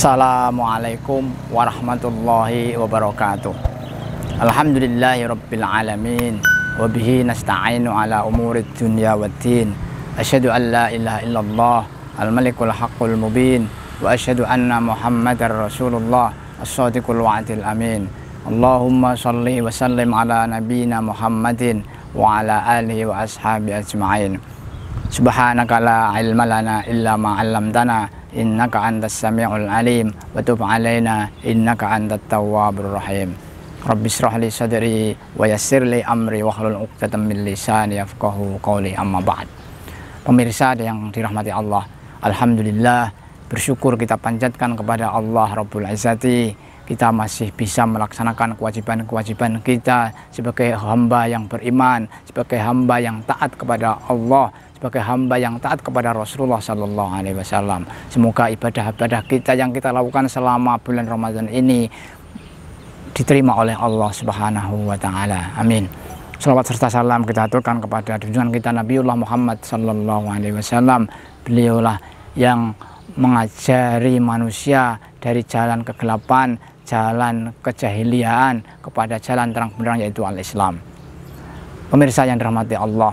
Assalamualaikum warahmatullahi wabarakatuh Alhamdulillahi rabbil alamin Wabihi nasta'inu ala umuri dunya wa din Ashadu an la ilaha illallah Al-malikul haqqul mubin Wa ashadu anna muhammadar rasulullah As-sadiqul wa'adil amin Allahumma salli wa sallim ala nabina muhammadin Wa ala alihi wa ashabi ajma'in Subhanaka la ilma lana illa ma 'allamtana innaka antas samiul alim wa tub alaina innaka antat tawwabur rahim. Rabbi israh li sadri wa yassir li amri wa hlul 'uqdatam min lisani yafqahu qawli amma ba'd. Pemirsa yang dirahmati Allah, alhamdulillah bersyukur kita panjatkan kepada Allah Rabbul Izzati kita masih bisa melaksanakan kewajiban-kewajiban kita sebagai hamba yang beriman, sebagai hamba yang taat kepada Allah sebagai hamba yang taat kepada Rasulullah Sallallahu Alaihi Wasallam. Semoga ibadah-ibadah kita yang kita lakukan selama bulan Ramadan ini diterima oleh Allah Subhanahu Wa Taala. Amin. Salawat serta salam kita aturkan kepada tujuan kita Nabiullah Muhammad Sallallahu Alaihi Wasallam. Beliaulah yang mengajari manusia dari jalan kegelapan, jalan kejahiliaan kepada jalan terang benderang yaitu al-Islam. Pemirsa yang dirahmati Allah,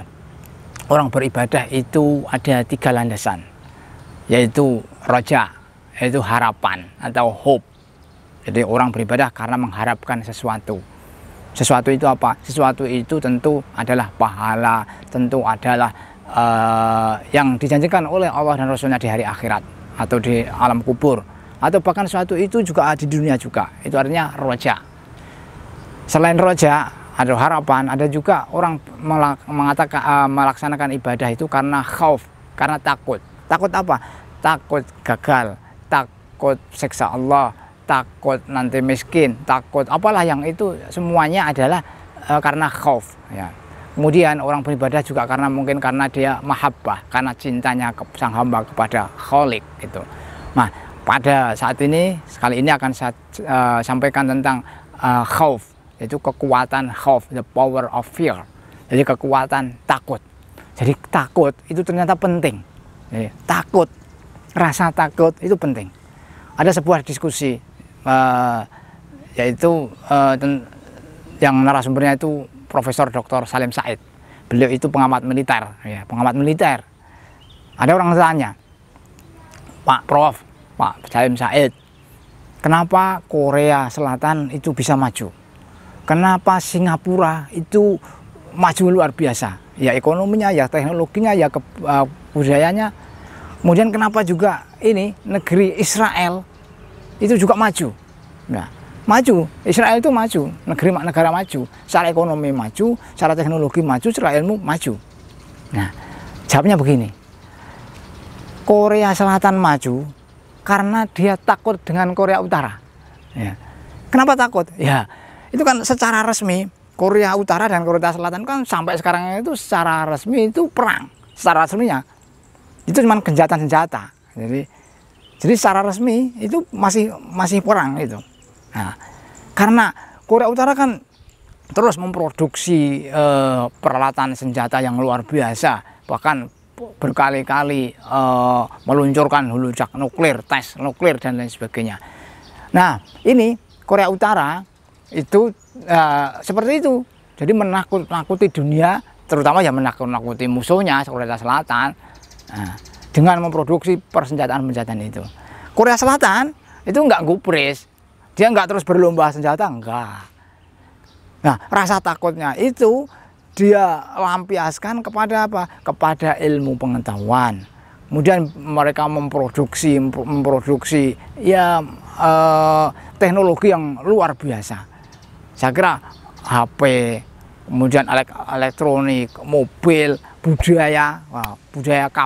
orang beribadah itu ada tiga landasan, yaitu roja, yaitu harapan atau hope. Jadi orang beribadah karena mengharapkan sesuatu. Sesuatu itu apa? Sesuatu itu tentu adalah pahala, tentu adalah uh, yang dijanjikan oleh Allah dan Rasulnya di hari akhirat atau di alam kubur atau bahkan sesuatu itu juga di dunia juga. Itu artinya roja. Selain roja, ada harapan, ada juga orang mengatakan uh, melaksanakan ibadah itu karena khauf, karena takut. Takut apa? Takut gagal, takut seksa Allah, takut nanti miskin, takut apalah yang itu semuanya adalah uh, karena khauf ya. Kemudian orang beribadah juga karena mungkin karena dia mahabbah, karena cintanya ke sang hamba kepada kholik gitu. Nah, pada saat ini sekali ini akan saya uh, sampaikan tentang uh, khauf yaitu kekuatan khauf, the power of fear. Jadi kekuatan takut. Jadi takut itu ternyata penting. Jadi, takut, rasa takut itu penting. Ada sebuah diskusi uh, yaitu uh, yang narasumbernya itu Profesor Dr. Salim Said. Beliau itu pengamat militer, ya, pengamat militer. Ada orang tanya, Pak Prof, Pak Salim Said, kenapa Korea Selatan itu bisa maju? kenapa Singapura itu maju luar biasa ya ekonominya ya teknologinya ya ke, uh, budayanya kemudian kenapa juga ini negeri Israel itu juga maju nah maju Israel itu maju negeri negara maju secara ekonomi maju secara teknologi maju secara ilmu maju nah jawabnya begini Korea Selatan maju karena dia takut dengan Korea Utara ya. kenapa takut ya itu kan secara resmi Korea Utara dan Korea Selatan kan sampai sekarang itu secara resmi itu perang secara resminya itu cuma genjatan senjata jadi jadi secara resmi itu masih masih perang itu nah, karena Korea Utara kan terus memproduksi eh, peralatan senjata yang luar biasa bahkan berkali-kali eh, meluncurkan hulu nuklir tes nuklir dan lain sebagainya nah ini Korea Utara itu uh, seperti itu. Jadi menakut-nakuti dunia, terutama yang menakut-nakuti musuhnya, Korea Selatan, nah, dengan memproduksi persenjataan-persenjataan itu. Korea Selatan itu nggak gupres dia nggak terus berlomba senjata, enggak. Nah, rasa takutnya itu dia lampiaskan kepada apa? Kepada ilmu pengetahuan. Kemudian mereka memproduksi memproduksi ya eh, teknologi yang luar biasa saya kira HP, kemudian elektronik, mobil, budaya, wah, budaya k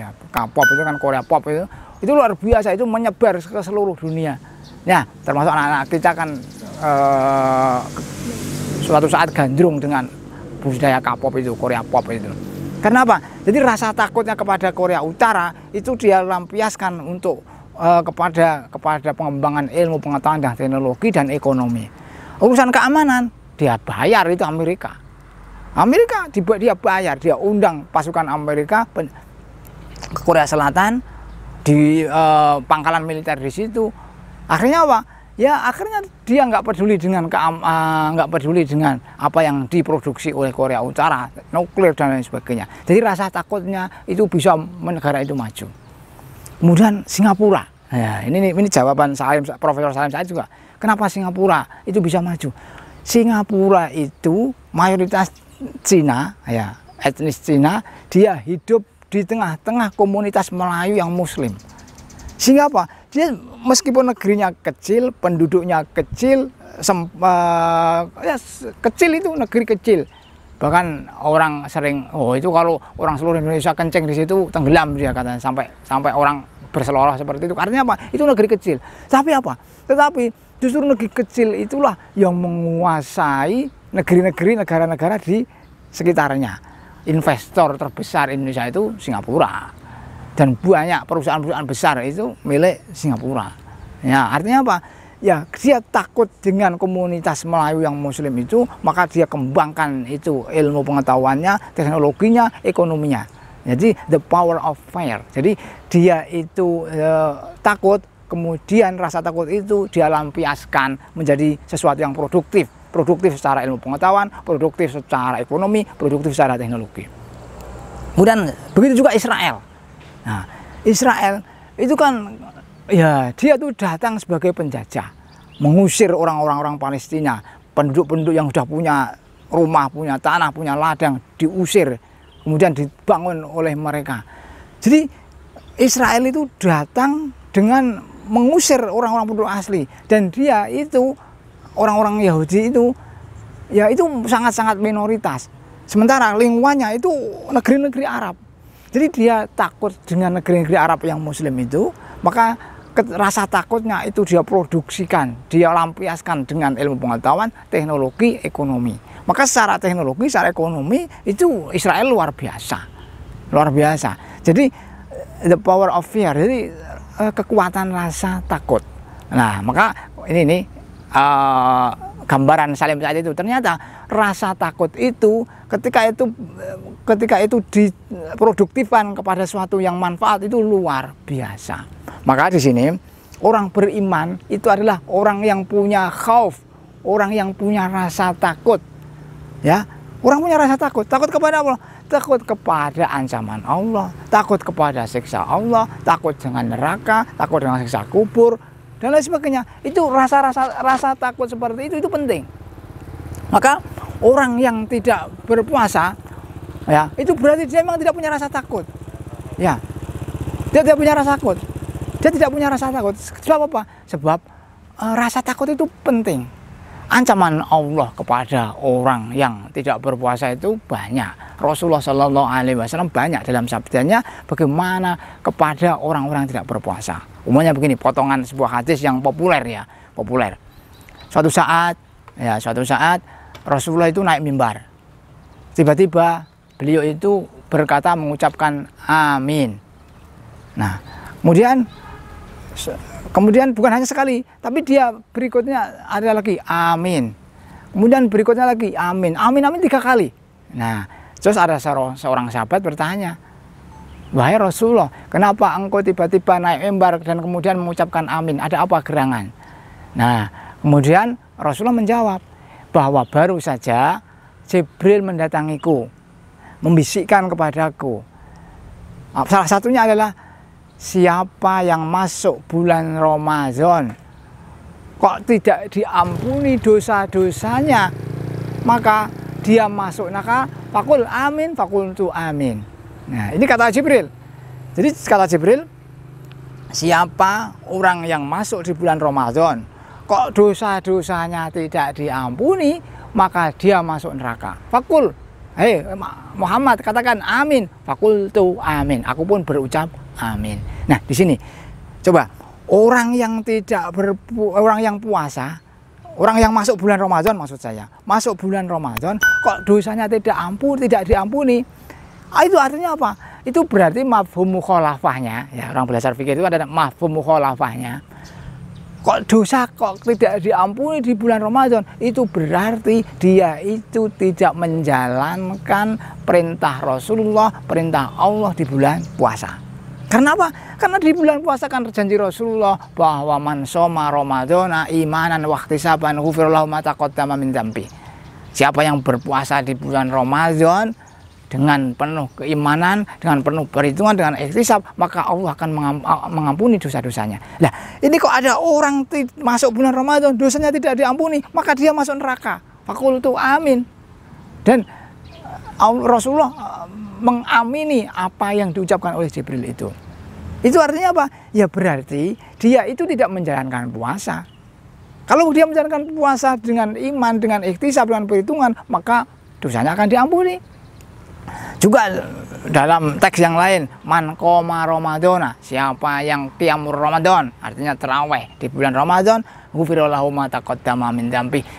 ya, k itu kan Korea pop itu, itu luar biasa itu menyebar ke seluruh dunia. Ya, termasuk anak-anak kita kan ee, eh, suatu saat gandrung dengan budaya k itu, Korea pop itu. Kenapa? Jadi rasa takutnya kepada Korea Utara itu dia lampiaskan untuk eh, kepada kepada pengembangan ilmu pengetahuan dan teknologi dan ekonomi urusan keamanan dia bayar itu Amerika Amerika dibuat dia bayar dia undang pasukan Amerika ke Korea Selatan di eh, pangkalan militer di situ akhirnya apa ya akhirnya dia nggak peduli dengan eh, nggak uh, peduli dengan apa yang diproduksi oleh Korea Utara nuklir dan lain sebagainya jadi rasa takutnya itu bisa negara itu maju kemudian Singapura ya ini ini jawaban Salim Profesor Salim saya juga Kenapa Singapura itu bisa maju? Singapura itu mayoritas Cina, ya etnis Cina, dia hidup di tengah-tengah komunitas Melayu yang Muslim. Singapura, apa? Dia meskipun negerinya kecil, penduduknya kecil, uh, ya, kecil itu negeri kecil. Bahkan orang sering, oh itu kalau orang seluruh Indonesia kencing di situ tenggelam dia katanya sampai sampai orang berseloroh seperti itu. Artinya apa? Itu negeri kecil. Tapi apa? Tetapi Justru negeri kecil itulah yang menguasai negeri-negeri negara-negara di sekitarnya. Investor terbesar Indonesia itu Singapura. Dan banyak perusahaan-perusahaan besar itu milik Singapura. Ya, artinya apa? Ya, dia takut dengan komunitas Melayu yang muslim itu, maka dia kembangkan itu ilmu pengetahuannya, teknologinya, ekonominya. Jadi the power of fire. Jadi dia itu eh, takut kemudian rasa takut itu dia lampiaskan menjadi sesuatu yang produktif produktif secara ilmu pengetahuan produktif secara ekonomi produktif secara teknologi kemudian begitu juga Israel nah Israel itu kan ya dia tuh datang sebagai penjajah mengusir orang-orang orang Palestina penduduk-penduduk yang sudah punya rumah punya tanah punya ladang diusir kemudian dibangun oleh mereka jadi Israel itu datang dengan mengusir orang-orang penduduk asli dan dia itu orang-orang Yahudi itu ya itu sangat-sangat minoritas sementara lingkungannya itu negeri-negeri Arab jadi dia takut dengan negeri-negeri Arab yang Muslim itu maka rasa takutnya itu dia produksikan dia lampiaskan dengan ilmu pengetahuan teknologi ekonomi maka secara teknologi secara ekonomi itu Israel luar biasa luar biasa jadi the power of fear jadi uh, kekuatan rasa takut. Nah, maka ini nih eh, uh, gambaran Salim Said itu ternyata rasa takut itu ketika itu eh, ketika itu diproduktifkan kepada suatu yang manfaat itu luar biasa. Maka di sini orang beriman itu adalah orang yang punya khauf, orang yang punya rasa takut. Ya, orang punya rasa takut, takut kepada Allah takut kepada ancaman Allah, takut kepada siksa Allah, takut dengan neraka, takut dengan siksa kubur, dan lain sebagainya. Itu rasa-rasa rasa takut seperti itu itu penting. Maka orang yang tidak berpuasa ya, itu berarti dia memang tidak punya rasa takut. Ya. Dia tidak punya rasa takut. Dia tidak punya rasa takut. Sebab apa? Sebab eh, rasa takut itu penting ancaman Allah kepada orang yang tidak berpuasa itu banyak. Rasulullah Shallallahu Alaihi Wasallam banyak dalam sabdanya bagaimana kepada orang-orang tidak berpuasa. Umumnya begini, potongan sebuah hadis yang populer ya, populer. Suatu saat, ya suatu saat Rasulullah itu naik mimbar. Tiba-tiba beliau itu berkata mengucapkan amin. Nah, kemudian Kemudian bukan hanya sekali, tapi dia berikutnya ada lagi amin. Kemudian berikutnya lagi amin. Amin amin tiga kali. Nah, terus ada seorang sahabat bertanya, "Wahai Rasulullah, kenapa engkau tiba-tiba naik mimbar dan kemudian mengucapkan amin? Ada apa gerangan?" Nah, kemudian Rasulullah menjawab bahwa baru saja Jibril mendatangiku, membisikkan kepadaku. Salah satunya adalah siapa yang masuk bulan Ramadan kok tidak diampuni dosa-dosanya maka dia masuk neraka fakul amin fakul tu amin nah ini kata Jibril jadi kata Jibril siapa orang yang masuk di bulan Ramadan kok dosa-dosanya tidak diampuni maka dia masuk neraka fakul hei eh, Muhammad katakan amin fakul tu amin aku pun berucap Amin. Nah, di sini coba orang yang tidak berpu orang yang puasa, orang yang masuk bulan Ramadan maksud saya, masuk bulan Ramadan kok dosanya tidak ampun, tidak diampuni. Ah, itu artinya apa? Itu berarti mafhum mukhalafahnya, ya orang belajar fikih itu ada mafhum mukhalafahnya. Kok dosa kok tidak diampuni di bulan Ramadan? Itu berarti dia itu tidak menjalankan perintah Rasulullah, perintah Allah di bulan puasa. Karena apa? Karena di bulan puasa kan janji Rasulullah bahwa man soma Ramadan imanan waktu saban ghufrallahu ma taqaddama min dzambi. Siapa yang berpuasa di bulan Ramadan dengan penuh keimanan, dengan penuh perhitungan, dengan ikhtisab, maka Allah akan mengampuni dosa-dosanya. Nah, ini kok ada orang masuk bulan Ramadan, dosanya tidak diampuni, maka dia masuk neraka. Fakultu amin. Dan Rasulullah mengamini apa yang diucapkan oleh Jibril itu. Itu artinya apa? Ya berarti dia itu tidak menjalankan puasa. Kalau dia menjalankan puasa dengan iman, dengan ikhtisab, dengan perhitungan, maka dosanya akan diampuni. Juga dalam teks yang lain, man koma Ramadona, siapa yang tiamur Ramadan, artinya terawih di bulan Ramadan, ghufirallahu ma taqaddama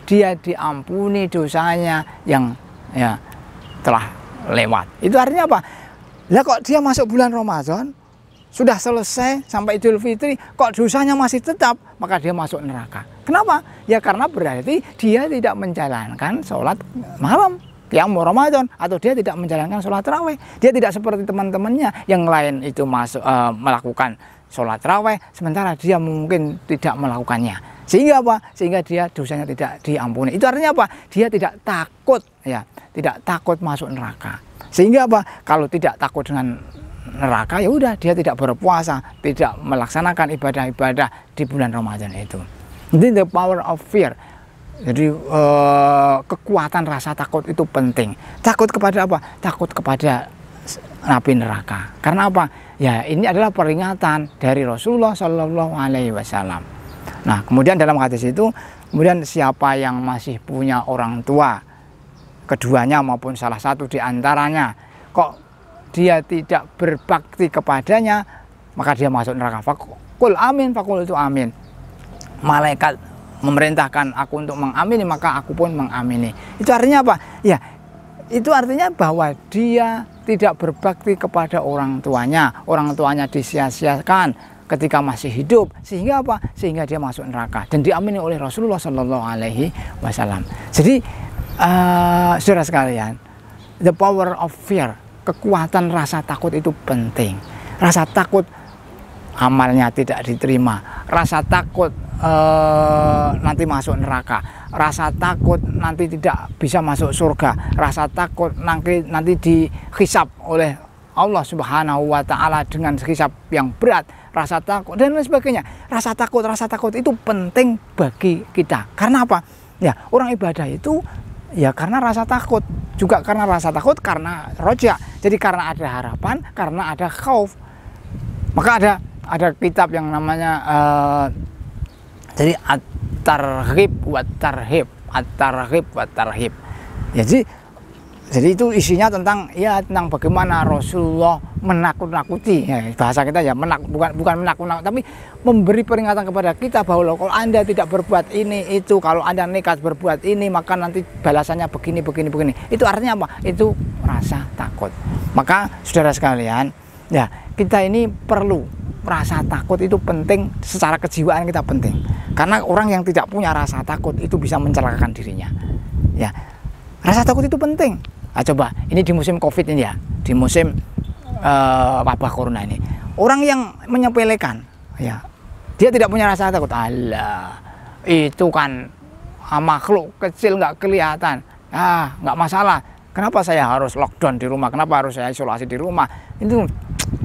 Dia diampuni dosanya yang ya telah lewat. Itu artinya apa? Lah kok dia masuk bulan Ramadan, sudah selesai sampai Idul Fitri, kok dosanya masih tetap, maka dia masuk neraka. Kenapa? Ya karena berarti dia tidak menjalankan sholat malam, yang mau Ramadan, atau dia tidak menjalankan sholat terawih. Dia tidak seperti teman-temannya yang lain itu masuk uh, melakukan sholat terawih, sementara dia mungkin tidak melakukannya. Sehingga apa? Sehingga dia dosanya tidak diampuni. Itu artinya apa? Dia tidak takut ya, tidak takut masuk neraka. Sehingga apa? Kalau tidak takut dengan neraka ya udah dia tidak berpuasa, tidak melaksanakan ibadah-ibadah di bulan Ramadan itu. Jadi the power of fear. Jadi eh, kekuatan rasa takut itu penting. Takut kepada apa? Takut kepada napi neraka. Karena apa? Ya ini adalah peringatan dari Rasulullah Shallallahu Alaihi Wasallam. Nah, kemudian dalam hadis itu, kemudian siapa yang masih punya orang tua, keduanya maupun salah satu di antaranya, kok dia tidak berbakti kepadanya, maka dia masuk neraka. Fakul amin, fakul itu amin. Malaikat memerintahkan aku untuk mengamini, maka aku pun mengamini. Itu artinya apa? Ya, itu artinya bahwa dia tidak berbakti kepada orang tuanya, orang tuanya disia-siakan, ketika masih hidup sehingga apa sehingga dia masuk neraka dan diamini oleh Rasulullah Shallallahu Alaihi Wasallam jadi uh, saudara sekalian the power of fear kekuatan rasa takut itu penting rasa takut amalnya tidak diterima rasa takut uh, nanti masuk neraka rasa takut nanti tidak bisa masuk surga rasa takut nanti nanti dihisap oleh Allah Subhanahu wa taala dengan hisab yang berat, rasa takut dan lain sebagainya. Rasa takut, rasa takut itu penting bagi kita. Karena apa? Ya, orang ibadah itu ya karena rasa takut, juga karena rasa takut karena rojak. Jadi karena ada harapan, karena ada khauf. Maka ada ada kitab yang namanya uh, jadi at-targhib wa tarhib, at wa tarhib. Ya, jadi jadi itu isinya tentang ya tentang bagaimana Rasulullah menakut-nakuti ya, bahasa kita ya menak bukan bukan menakut-nakuti tapi memberi peringatan kepada kita bahwa kalau anda tidak berbuat ini itu kalau anda nekat berbuat ini maka nanti balasannya begini begini begini itu artinya apa itu rasa takut maka saudara sekalian ya kita ini perlu rasa takut itu penting secara kejiwaan kita penting karena orang yang tidak punya rasa takut itu bisa mencelakakan dirinya ya rasa takut itu penting Nah, coba ini di musim covid ini ya di musim uh, wabah corona ini orang yang menyepelekan ya dia tidak punya rasa takut Allah itu kan ah, makhluk kecil nggak kelihatan ah nggak masalah kenapa saya harus lockdown di rumah kenapa harus saya isolasi di rumah itu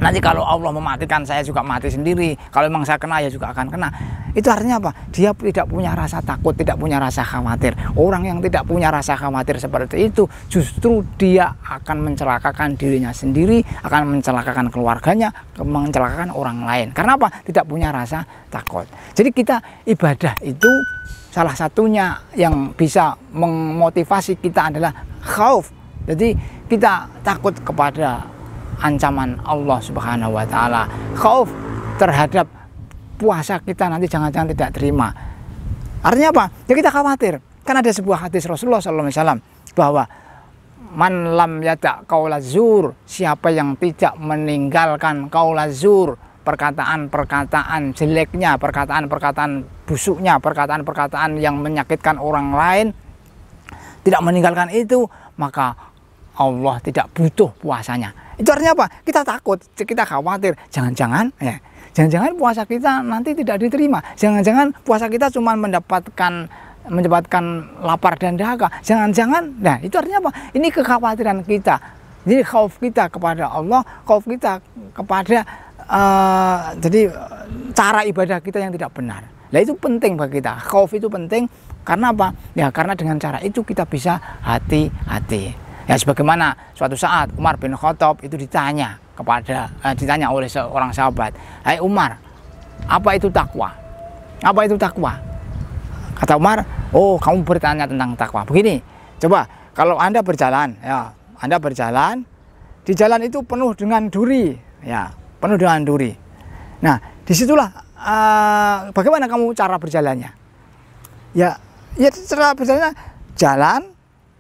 Nanti kalau Allah mematikan saya juga mati sendiri. Kalau memang saya kena ya juga akan kena. Itu artinya apa? Dia tidak punya rasa takut, tidak punya rasa khawatir. Orang yang tidak punya rasa khawatir seperti itu, justru dia akan mencelakakan dirinya sendiri, akan mencelakakan keluarganya, mencelakakan orang lain. Karena apa? Tidak punya rasa takut. Jadi kita ibadah itu salah satunya yang bisa memotivasi kita adalah khauf. Jadi kita takut kepada ancaman Allah Subhanahu wa taala. Khauf terhadap puasa kita nanti jangan-jangan tidak terima. Artinya apa? Ya kita khawatir. Kan ada sebuah hadis Rasulullah SAW bahwa man lam yata qaulazur, siapa yang tidak meninggalkan qaulazur, perkataan-perkataan jeleknya, perkataan-perkataan busuknya, perkataan-perkataan yang menyakitkan orang lain tidak meninggalkan itu maka Allah tidak butuh puasanya. Itu artinya apa? Kita takut, kita khawatir. Jangan-jangan, ya, jangan-jangan puasa kita nanti tidak diterima. Jangan-jangan puasa kita cuma mendapatkan mendapatkan lapar dan dahaga. Jangan-jangan, nah itu artinya apa? Ini kekhawatiran kita. Jadi khauf kita kepada Allah, khauf kita kepada uh, jadi cara ibadah kita yang tidak benar. Nah itu penting bagi kita. Khauf itu penting karena apa? Ya karena dengan cara itu kita bisa hati-hati. Ya sebagaimana suatu saat Umar bin Khattab itu ditanya kepada eh, ditanya oleh seorang sahabat, "Hai Umar, apa itu takwa? Apa itu takwa?" Kata Umar, "Oh, kamu bertanya tentang takwa. Begini, coba kalau Anda berjalan, ya, Anda berjalan di jalan itu penuh dengan duri, ya, penuh dengan duri. Nah, disitulah uh, bagaimana kamu cara berjalannya? Ya, ya cara berjalannya jalan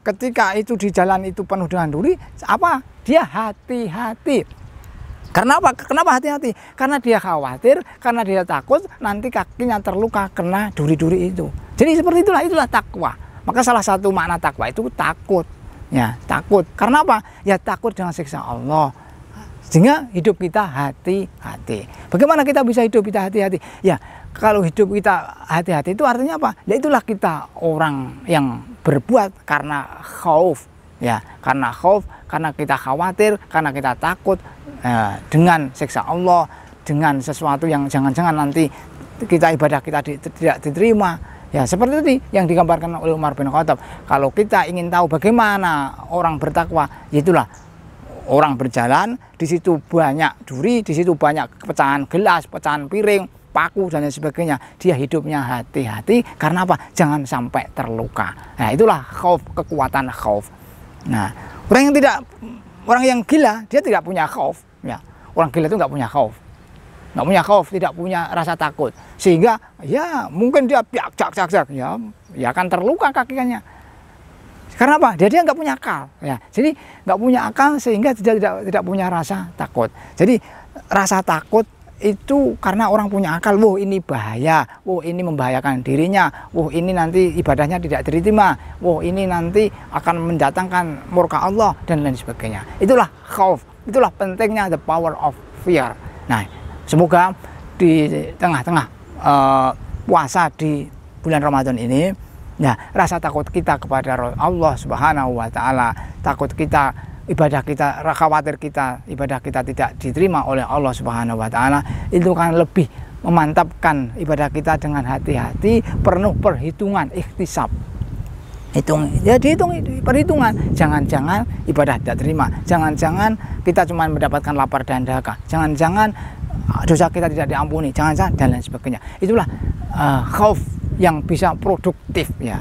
ketika itu di jalan itu penuh dengan duri, apa? Dia hati-hati. Karena apa? Kenapa hati-hati? Karena dia khawatir, karena dia takut nanti kakinya terluka kena duri-duri itu. Jadi seperti itulah itulah takwa. Maka salah satu makna takwa itu takut. Ya, takut. Karena apa? Ya takut dengan siksa Allah. Sehingga hidup kita hati-hati. Bagaimana kita bisa hidup kita hati-hati? Ya, kalau hidup kita hati-hati itu artinya apa? Ya itulah kita orang yang berbuat karena khauf ya karena khauf karena kita khawatir karena kita takut eh, dengan siksa Allah dengan sesuatu yang jangan-jangan nanti kita ibadah kita di, tidak diterima ya seperti tadi yang digambarkan oleh Umar bin Khattab kalau kita ingin tahu bagaimana orang bertakwa itulah orang berjalan di situ banyak duri di situ banyak pecahan gelas pecahan piring paku dan lain sebagainya. Dia hidupnya hati-hati karena apa? Jangan sampai terluka. Nah, itulah khauf, kekuatan khauf. Nah, orang yang tidak orang yang gila dia tidak punya khauf, ya. Orang gila itu nggak punya khauf. Nggak punya khauf, tidak punya rasa takut. Sehingga ya mungkin dia piak cak cak cak ya, ya akan terluka kakinya. Karena apa? Dia dia nggak punya akal, ya. Jadi nggak punya akal sehingga tidak tidak tidak punya rasa takut. Jadi rasa takut itu karena orang punya akal, wah ini bahaya, wah ini membahayakan dirinya, wah ini nanti ibadahnya tidak diterima, wah ini nanti akan mendatangkan murka Allah dan lain sebagainya. Itulah khauf, itulah pentingnya the power of fear. Nah, semoga di tengah-tengah uh, puasa di bulan Ramadan ini, ya rasa takut kita kepada Allah Subhanahu wa taala, takut kita ibadah kita, khawatir kita, ibadah kita tidak diterima oleh Allah Subhanahu wa taala, itu kan lebih memantapkan ibadah kita dengan hati-hati, penuh perhitungan, ikhtisab. Hitung, ya dihitung perhitungan. Jangan-jangan ibadah tidak terima. Jangan-jangan kita cuma mendapatkan lapar dan dahaga. Jangan-jangan ah, dosa kita tidak diampuni. Jangan-jangan dan lain sebagainya. Itulah uh, khauf yang bisa produktif ya.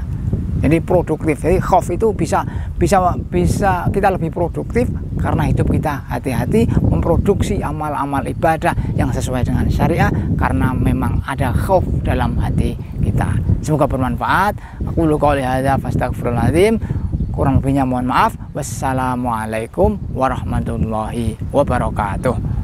Jadi produktif. Jadi khauf itu bisa bisa bisa kita lebih produktif karena hidup kita hati-hati memproduksi amal-amal ibadah yang sesuai dengan syariah karena memang ada khauf dalam hati kita. Semoga bermanfaat. Aku luka oleh hadza Kurang lebihnya mohon maaf. Wassalamualaikum warahmatullahi wabarakatuh.